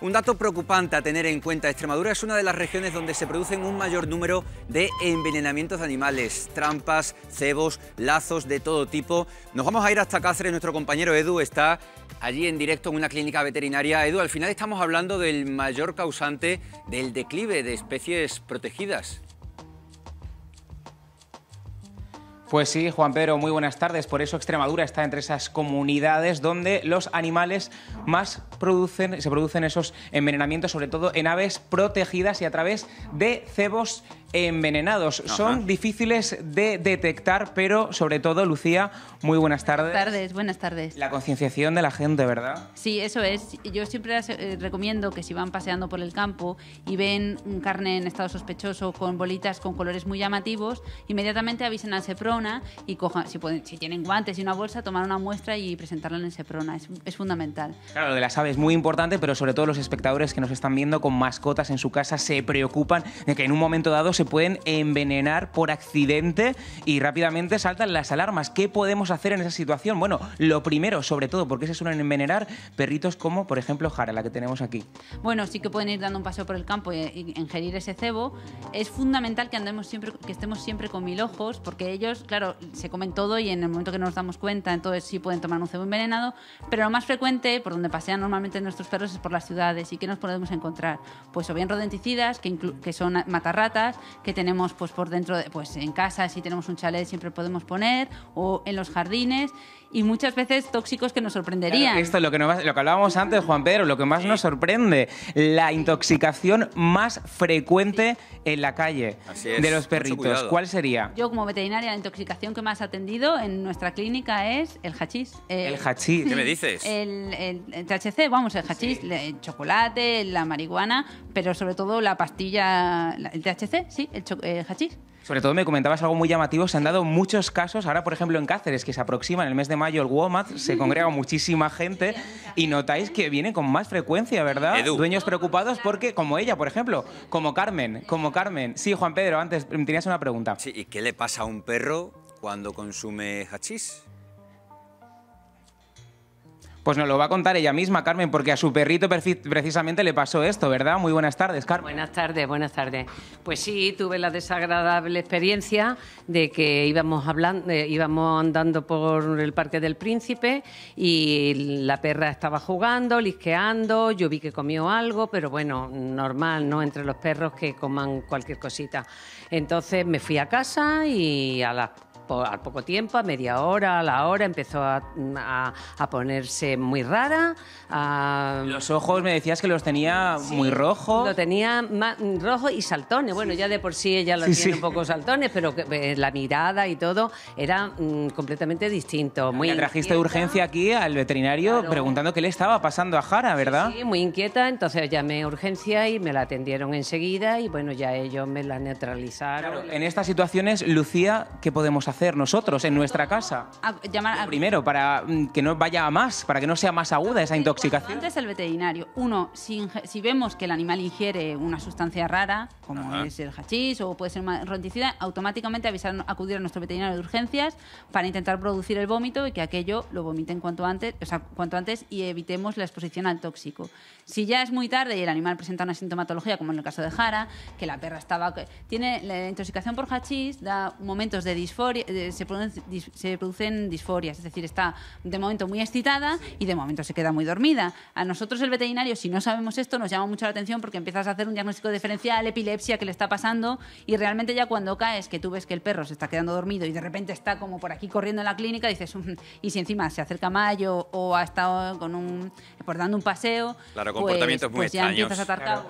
Un dato preocupante a tener en cuenta, Extremadura es una de las regiones donde se producen un mayor número de envenenamientos de animales, trampas, cebos, lazos de todo tipo. Nos vamos a ir hasta Cáceres, nuestro compañero Edu está allí en directo en una clínica veterinaria. Edu, al final estamos hablando del mayor causante del declive de especies protegidas. Pues sí, Juan Pedro, muy buenas tardes. Por eso Extremadura está entre esas comunidades donde los animales más producen, se producen esos envenenamientos, sobre todo en aves protegidas y a través de cebos envenenados. Son difíciles de detectar, pero sobre todo, Lucía, muy buenas tardes. Buenas tardes, buenas tardes. La concienciación de la gente, ¿verdad? Sí, eso es. Yo siempre eh, recomiendo que si van paseando por el campo y ven un carne en estado sospechoso con bolitas con colores muy llamativos, inmediatamente avisen al Seprona y cojan, si, pueden, tienen guantes y una bolsa, tomar una muestra y presentarla en Seprona. Es, es fundamental. Claro, lo de las aves es muy importante, pero sobre todo los espectadores que nos están viendo con mascotas en su casa se preocupan de que en un momento dado se pueden envenenar por accidente y rápidamente saltan las alarmas. ¿Qué podemos hacer en esa situación? Bueno, lo primero, sobre todo, porque se suelen envenenar perritos como, por ejemplo, Jara, la que tenemos aquí. Bueno, sí que pueden ir dando un paseo por el campo y, e ingerir ese cebo. Es fundamental que andemos siempre, que estemos siempre con mil ojos, porque ellos, claro, se comen todo y en el momento que nos damos cuenta, entonces sí pueden tomar un cebo envenenado, pero lo más frecuente, por donde pasean normalmente nuestros perros, es por las ciudades. ¿Y qué nos podemos encontrar? Pues o bien rodenticidas, que, que son matarratas, que tenemos pues por dentro, de, pues en casa, si tenemos un chalet siempre podemos poner, o en los jardines y muchas veces tóxicos que nos sorprenderían. esto es lo que, lo que hablábamos antes, Juan Pedro, lo que más nos sorprende, la intoxicación más frecuente en la calle de los perritos. ¿Cuál sería? Yo como veterinaria, la intoxicación que más he atendido en nuestra clínica es el hachís. El, hachís. ¿Qué me dices? El, THC, vamos, el hachís, el chocolate, la marihuana, pero sobre todo la pastilla, el THC, sí, el hachís. Sobre todo me comentabas algo muy llamativo, se han dado muchos casos, ahora por ejemplo en Cáceres, que se aproxima en el mes de mayo el WOMAD, se congrega muchísima gente y notáis que vienen con más frecuencia, ¿verdad? Dueños preocupados porque, como ella, por ejemplo, como Carmen, como Carmen. Sí, Juan Pedro, antes tenías una pregunta. Sí, ¿y qué le pasa a un perro cuando consume hachís? Pues nos lo va a contar ella misma, Carmen, porque a su perrito precisamente le pasó esto, ¿verdad? Muy buenas tardes, Carmen. Buenas tardes, buenas tardes. Pues sí, tuve la desagradable experiencia de que íbamos, hablando, eh, íbamos andando por el Parque del Príncipe y la perra estaba jugando, lisqueando, yo vi que comió algo, pero bueno, normal, ¿no? Entre los perros que coman cualquier cosita. Entonces me fui a casa y a las al poco tiempo, a media hora, a la hora, empezó a, ponerse muy rara. Los ojos me decías que los tenía muy rojos. Lo tenía rojo y saltones. Bueno, ya de por sí ella lo tiene un poco saltones, pero eh, la mirada y todo era mm, completamente distinto. Muy trajiste urgencia aquí al veterinario preguntando qué le estaba pasando a Jara, ¿verdad? Sí, muy inquieta. Entonces llamé urgencia y me la atendieron enseguida y bueno, ya ellos me la neutralizaron. Claro, en estas situaciones, Lucía, ¿qué podemos hacer? hacer nosotros en nuestra casa. llamar Primero, para mm, que no vaya a más, para que no sea más aguda esa intoxicación. Antes el veterinario. Uno, si, vemos que el animal ingiere una sustancia rara, como es el hachís o puede ser una ronticida, automáticamente avisar, acudir a nuestro veterinario de urgencias para intentar producir el vómito y que aquello lo vomiten cuanto antes, o sea, cuanto antes y evitemos la exposición al tóxico. Si ya es muy tarde y el animal presenta una sintomatología, como en el caso de Jara, que la perra estaba... Tiene la intoxicación por hachís, da momentos de disforia, eh, se, producen, disforias, es decir, está de momento muy excitada y de momento se queda muy dormida. A nosotros el veterinario, si no sabemos esto, nos llama mucho la atención porque empiezas a hacer un diagnóstico diferencial, epilepsia, que le está pasando y realmente ya cuando caes, que tú ves que el perro se está quedando dormido y de repente está como por aquí corriendo en la clínica, dices, mm, y si encima se acerca Mayo o ha estado con un, por pues dando un paseo, claro, pues, muy pues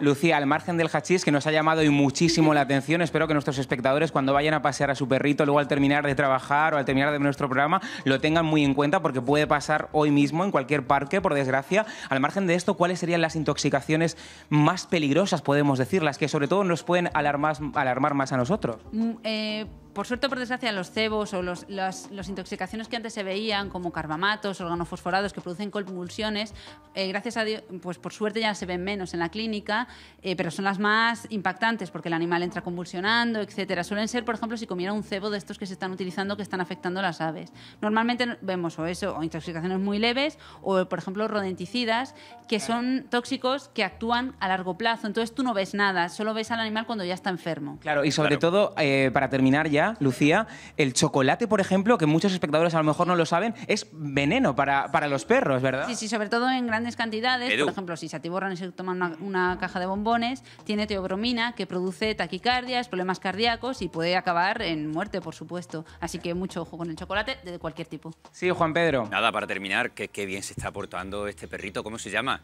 Lucía, al margen del hachís, que nos ha llamado muchísimo la atención, espero que nuestros espectadores cuando vayan a pasear a su perrito, luego al terminar de trabajar o al terminar de nuestro programa lo tengan muy en cuenta porque puede pasar hoy mismo en cualquier parque, por desgracia. Al margen de esto, ¿cuáles serían las intoxicaciones más peligrosas, podemos decir, las que sobre todo nos pueden alarmar, más a nosotros? Mm, eh, por suerte por desgracia, los cebos o las los, intoxicaciones que antes se veían, como carbamatos, organofosforados que producen convulsiones, eh, gracias a Dios, pues por suerte ya se ven menos en la clínica, eh, pero son las más impactantes porque el animal entra convulsionando, etcétera. Suelen ser, por ejemplo, si comiera un cebo de estos que se están utilizando que están afectando a las aves. Normalmente vemos o eso, o intoxicaciones muy leves, o por ejemplo, rodenticidas, que son tóxicos que actúan a largo plazo. Entonces tú no ves nada, solo ves al animal cuando ya está enfermo. Claro, y sobre todo, eh, para terminar ya, Lucía, el chocolate, por ejemplo, que muchos espectadores a lo mejor no lo saben, es veneno para, los perros, ¿verdad? Sí, sí, sobre todo en grandes cantidades. Por ejemplo, si se atiborran y se toman una, caja de bombones, tiene teobromina que produce taquicardias, problemas cardíacos y puede acabar en muerte, por supuesto. Así que mucho ojo con el chocolate de cualquier tipo. Sí, Juan Pedro. Nada, para terminar, qué, qué bien se está portando este perrito. ¿Cómo se llama?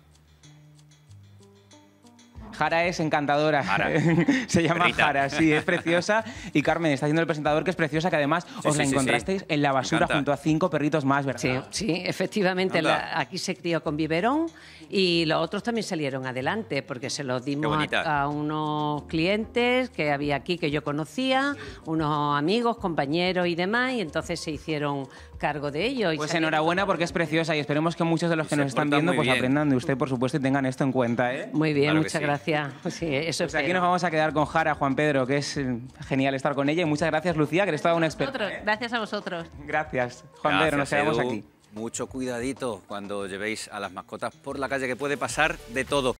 Jara es encantadora. Se llama Jara, sí, es preciosa. Y Carmen está haciendo el presentador, que es preciosa, que además os la encontrasteis en la basura junto a cinco perritos más, ¿verdad? Sí, efectivamente. aquí se crió con biberón y los otros también salieron adelante, porque se los dimos a, unos clientes que había aquí que yo conocía, unos amigos, compañeros y demás, y entonces se hicieron cargo de ello. pues enhorabuena porque es preciosa y esperemos que muchos de los que nos están viendo pues aprendan de usted, por supuesto, y tengan esto en cuenta. ¿eh? Muy bien, muchas gracias eso pues aquí nos vamos a quedar con Jara, Juan Pedro, que es eh, genial estar con ella. Y muchas gracias, Lucía, que eres toda una experta. Gracias a vosotros. Gracias, Juan Pedro, nos quedamos aquí. Mucho cuidadito cuando llevéis a las mascotas por la calle, que puede pasar de todo.